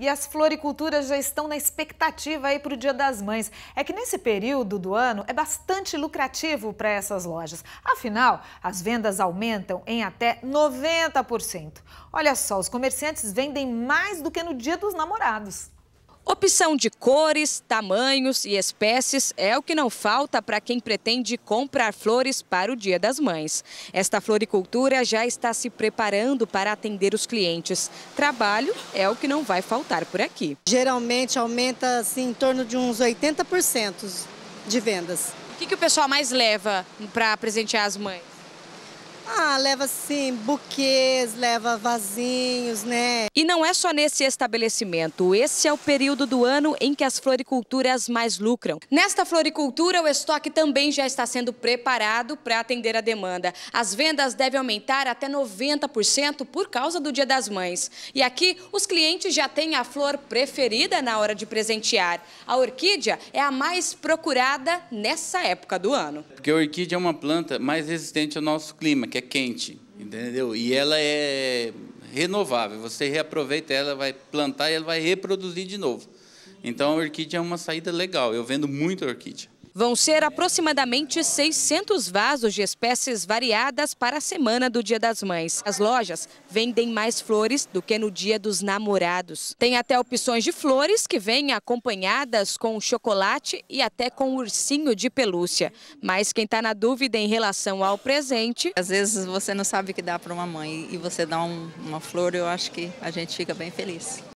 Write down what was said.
E as floriculturas já estão na expectativa aí para o Dia das Mães. É que nesse período do ano é bastante lucrativo para essas lojas. Afinal, as vendas aumentam em até 90%. Olha só, os comerciantes vendem mais do que no Dia dos Namorados. Opção de cores, tamanhos e espécies é o que não falta para quem pretende comprar flores para o Dia das Mães. Esta floricultura já está se preparando para atender os clientes. Trabalho é o que não vai faltar por aqui. Geralmente aumenta assim, em torno de uns 80% de vendas. O que, que o pessoal mais leva para presentear as mães? Ah, leva sim, buquês, leva vasinhos, né? E não é só nesse estabelecimento. Esse é o período do ano em que as floriculturas mais lucram. Nesta floricultura, o estoque também já está sendo preparado para atender a demanda. As vendas devem aumentar até 90% por causa do Dia das Mães. E aqui, os clientes já têm a flor preferida na hora de presentear. A orquídea é a mais procurada nessa época do ano. Porque a orquídea é uma planta mais resistente ao nosso clima, que é quente quente, entendeu? E ela é renovável, você reaproveita ela, vai plantar e ela vai reproduzir de novo. Então, a orquídea é uma saída legal. Eu vendo muito orquídea. Vão ser aproximadamente 600 vasos de espécies variadas para a semana do Dia das Mães. As lojas vendem mais flores do que no Dia dos Namorados. Tem até opções de flores que vêm acompanhadas com chocolate e até com ursinho de pelúcia. Mas quem está na dúvida em relação ao presente... Às vezes você não sabe o que dá para uma mãe e você dá um, uma flor, eu acho que a gente fica bem feliz.